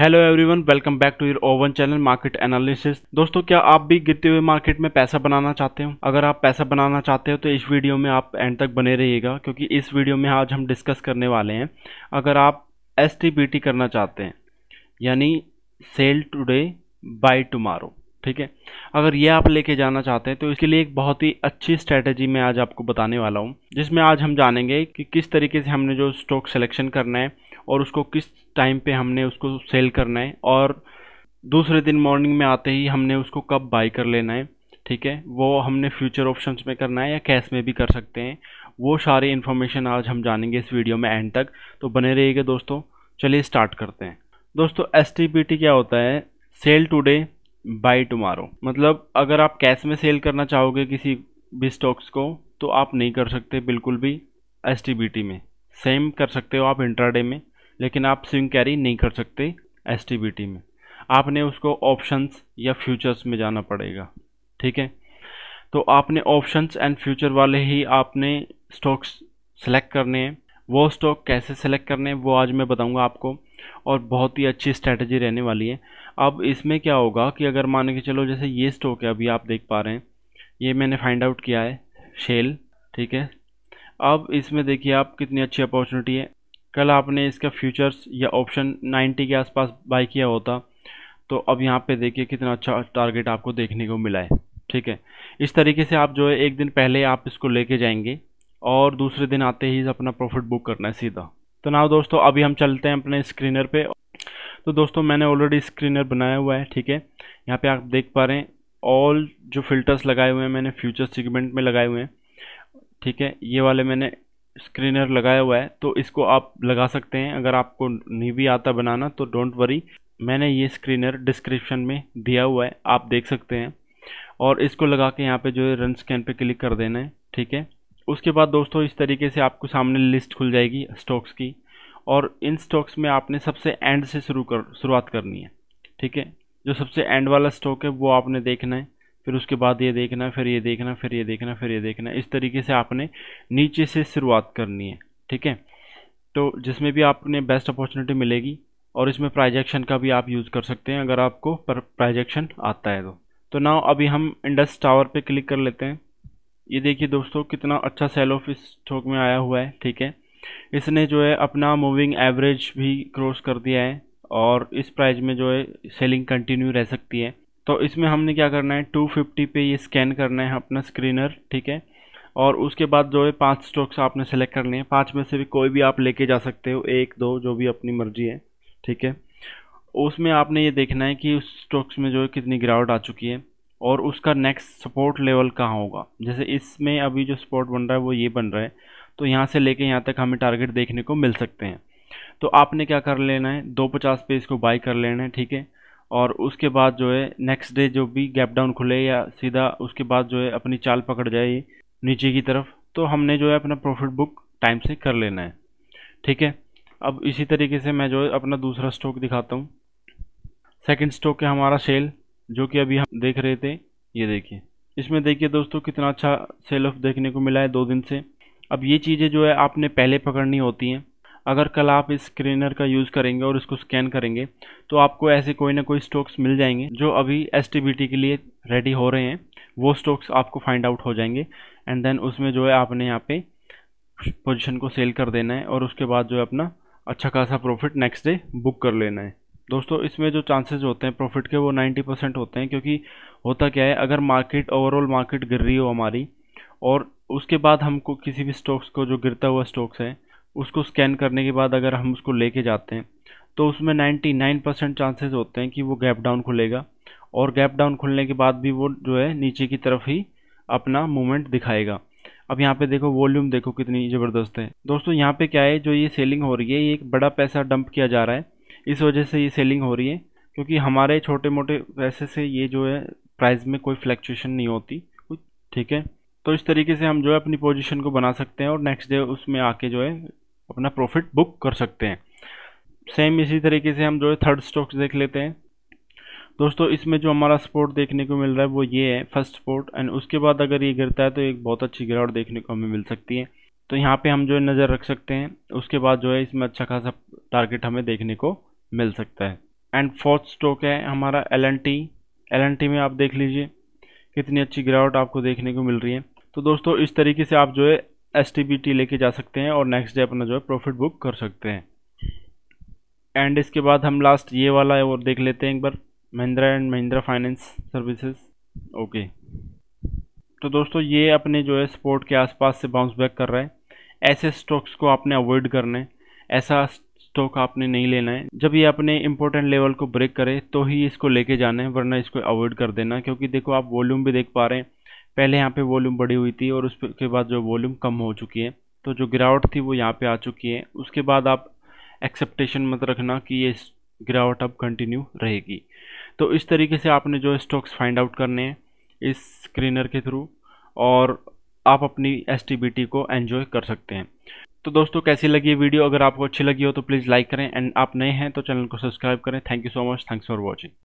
hello everyone welcome back to your own channel market analysis दोस्तों क्या आप भी गिरते हुए मार्केट में पैसा बनाना चाहते हो अगर आप पैसा बनाना चाहते हो तो इस वीडियो में आप एंड तक बने रहिएगा क्योंकि इस वीडियो में आज हम डिस्कस करने वाले हैं अगर आप एस करना चाहते हैं यानी सेल टुडे बाई टमारो ठीक है अगर ये आप लेके जाना चाहते हैं तो इसके लिए एक बहुत ही अच्छी स्ट्रैटेजी मैं आज आपको बताने वाला हूँ जिसमें आज हम जानेंगे कि किस तरीके से हमने जो स्टॉक सिलेक्शन करना है और उसको किस टाइम पे हमने उसको सेल करना है और दूसरे दिन मॉर्निंग में आते ही हमने उसको कब बाई कर लेना है ठीक है वो हमने फ्यूचर ऑप्शंस में करना है या कैश में भी कर सकते हैं वो सारी इन्फॉर्मेशन आज हम जानेंगे इस वीडियो में एंड तक तो बने रहिएगा दोस्तों चलिए स्टार्ट करते हैं दोस्तों एस क्या होता है सेल टूडे बाई टमारो मतलब अगर आप कैश में सेल करना चाहोगे किसी भी स्टॉक्स को तो आप नहीं कर सकते बिल्कुल भी एस में सेम कर सकते हो आप इंट्राडे में लेकिन आप स्विंग कैरी नहीं कर सकते एस में आपने उसको ऑप्शंस या फ्यूचर्स में जाना पड़ेगा ठीक है तो आपने ऑप्शंस एंड फ्यूचर वाले ही आपने स्टॉक्स सेलेक्ट करने हैं वो स्टॉक कैसे सेलेक्ट करने हैं वो आज मैं बताऊंगा आपको और बहुत ही अच्छी स्ट्रैटेजी रहने वाली है अब इसमें क्या होगा कि अगर मान के चलो जैसे ये स्टॉक है अभी आप देख पा रहे हैं ये मैंने फाइंड आउट किया है शेल ठीक है अब इसमें देखिए आप कितनी अच्छी अपॉर्चुनिटी है कल आपने इसका फ्यूचर्स या ऑप्शन 90 के आसपास बाई किया होता तो अब यहाँ पे देखिए कितना अच्छा टारगेट आपको देखने को मिला है ठीक है इस तरीके से आप जो है एक दिन पहले आप इसको लेके जाएंगे और दूसरे दिन आते ही अपना प्रॉफिट बुक करना है सीधा तो ना दोस्तों अभी हम चलते हैं अपने स्क्रीनर पर तो दोस्तों मैंने ऑलरेडी स्क्रीनर बनाया हुआ है ठीक है यहाँ पर आप देख पा रहे हैं ऑल जो फिल्टर्स लगाए हुए हैं मैंने फ्यूचर सेगमेंट में लगाए हुए हैं ठीक है ये वाले मैंने स्क्रीनर लगाया हुआ है तो इसको आप लगा सकते हैं अगर आपको नहीं भी आता बनाना तो डोंट वरी मैंने ये स्क्रीनर डिस्क्रिप्शन में दिया हुआ है आप देख सकते हैं और इसको लगा के यहाँ पे जो है रन स्कैन पे क्लिक कर देना है ठीक है उसके बाद दोस्तों इस तरीके से आपको सामने लिस्ट खुल जाएगी स्टॉक्स की और इन स्टॉक्स में आपने सबसे एंड से शुरू कर शुरुआत करनी है ठीक है जो सबसे एंड वाला स्टॉक है वो आपने देखना है फिर उसके बाद ये देखना फिर ये देखना फिर ये देखना फिर ये देखना इस तरीके से आपने नीचे से शुरुआत करनी है ठीक है तो जिसमें भी आपने बेस्ट अपॉर्चुनिटी मिलेगी और इसमें प्राइजेक्शन का भी आप यूज़ कर सकते हैं अगर आपको प्राइजेक्शन आता है तो तो अभी हम इंडस टावर पे क्लिक कर लेते हैं ये देखिए दोस्तों कितना अच्छा सेल ऑफ इस स्टॉक में आया हुआ है ठीक है इसने जो है अपना मूविंग एवरेज भी क्रॉस कर दिया है और इस प्राइस में जो है सेलिंग कंटिन्यू रह सकती है तो इसमें हमने क्या करना है 250 पे ये स्कैन करना है अपना स्क्रीनर ठीक है और उसके बाद जो है पांच स्टॉक्स आपने सेलेक्ट करने हैं पांच में से भी कोई भी आप लेके जा सकते हो एक दो जो भी अपनी मर्जी है ठीक है उसमें आपने ये देखना है कि उस स्टॉक्स में जो है कितनी गिरावट आ चुकी है और उसका नेक्स्ट सपोर्ट लेवल कहाँ होगा जैसे इसमें अभी जो सपोर्ट बन रहा है वो ये बन रहा है तो यहाँ से लेके यहाँ तक हमें टारगेट देखने को मिल सकते हैं तो आपने क्या कर लेना है दो पचास पे इसको बाई कर लेना है ठीक है और उसके बाद जो है नेक्स्ट डे जो भी गैप डाउन खुले या सीधा उसके बाद जो है अपनी चाल पकड़ जाए नीचे की तरफ तो हमने जो है अपना प्रॉफिट बुक टाइम से कर लेना है ठीक है अब इसी तरीके से मैं जो है अपना दूसरा स्टॉक दिखाता हूँ सेकेंड स्टॉक है हमारा सेल जो कि अभी हम देख रहे थे ये देखिए इसमें देखिए दोस्तों कितना अच्छा सेल ऑफ देखने को मिला है दो दिन से अब ये चीज़ें जो है आपने पहले पकड़नी होती हैं अगर कल आप इस स्क्रीनर का यूज़ करेंगे और इसको स्कैन करेंगे तो आपको ऐसे कोई ना कोई स्टॉक्स मिल जाएंगे जो अभी एस के लिए रेडी हो रहे हैं वो स्टॉक्स आपको फाइंड आउट हो जाएंगे एंड देन उसमें जो है आपने यहाँ पे पोजीशन को सेल कर देना है और उसके बाद जो है अपना अच्छा खासा प्रॉफिट नेक्स्ट डे बुक कर लेना है दोस्तों इसमें जो चांसेस होते हैं प्रॉफिट के वो नाइन्टी परसेंट होते हैं क्योंकि होता क्या है अगर मार्केट ओवरऑल मार्केट गिर रही हो हमारी और उसके बाद हमको किसी भी स्टॉक्स को जो गिरता हुआ स्टॉक्स है उसको स्कैन करने के बाद अगर हम उसको लेके जाते हैं तो उसमें 99 परसेंट चांसेज़ होते हैं कि वो गैप डाउन खुलेगा और गैप डाउन खुलने के बाद भी वो जो है नीचे की तरफ ही अपना मूवमेंट दिखाएगा अब यहाँ पे देखो वॉल्यूम देखो कितनी ज़बरदस्त है दोस्तों यहाँ पे क्या है जो ये सेलिंग हो रही है ये एक बड़ा पैसा डंप किया जा रहा है इस वजह से ये सेलिंग हो रही है क्योंकि हमारे छोटे मोटे पैसे से ये जो है प्राइस में कोई फ्लैक्चुएशन नहीं होती ठीक है तो इस तरीके से हम जो है अपनी पोजिशन को बना सकते हैं और नेक्स्ट डे उसमें आके जो है अपना प्रॉफिट बुक कर सकते हैं सेम इसी तरीके से हम जो है थर्ड स्टॉक्स देख लेते हैं दोस्तों इसमें जो हमारा सपोर्ट देखने को मिल रहा है वो ये है फर्स्ट सपोर्ट एंड उसके बाद अगर ये गिरता है तो एक बहुत अच्छी गिरावट देखने को हमें मिल सकती है तो यहाँ पे हम जो है नज़र रख सकते हैं उसके बाद जो है इसमें अच्छा खासा टारगेट हमें देखने को मिल सकता है एंड फोर्थ स्टॉक है हमारा L N T L N T में आप देख लीजिए कितनी अच्छी गिरावट आपको देखने को मिल रही है तो दोस्तों इस तरीके से आप जो है एस लेके जा सकते हैं और नेक्स्ट डे अपना जो है प्रॉफिट बुक कर सकते हैं एंड इसके बाद हम लास्ट ये वाला है वो देख लेते हैं एक बार Mahindra and Mahindra finance services okay तो दोस्तों ये अपने जो है स्पोर्ट के आसपास से बाउंस बैक कर रहा है ऐसे स्टॉक्स को आपने अवॉइड करना है ऐसा स्टॉक आपने नहीं लेना है जब ये अपने इंपॉर्टेंट लेवल को ब्रेक करे तो ही इसको लेके जाना है वरना इसको अवॉइड कर देना क्योंकि देखो आप वॉल्यूम भी देख पा रहे हैं पहले यहाँ पे वॉल्यूम बढ़ी हुई थी और उसके बाद जो वॉल्यूम कम हो चुकी है तो जो गिरावट थी वो यहाँ पे आ चुकी है उसके बाद आप एक्सेप्टेशन मत रखना कि ये गिरावट अब कंटिन्यू रहेगी तो इस तरीके से आपने जो स्टॉक्स फाइंड आउट करने हैं इस स्क्रीनर के थ्रू और आप अपनी एस को एन्जॉय कर सकते हैं तो दोस्तों कैसी लगी वीडियो अगर आपको अच्छी लगी हो तो प्लीज़ लाइक करें एंड आप नए हैं तो चैनल को सब्सक्राइब करें thank you so much thanks for watching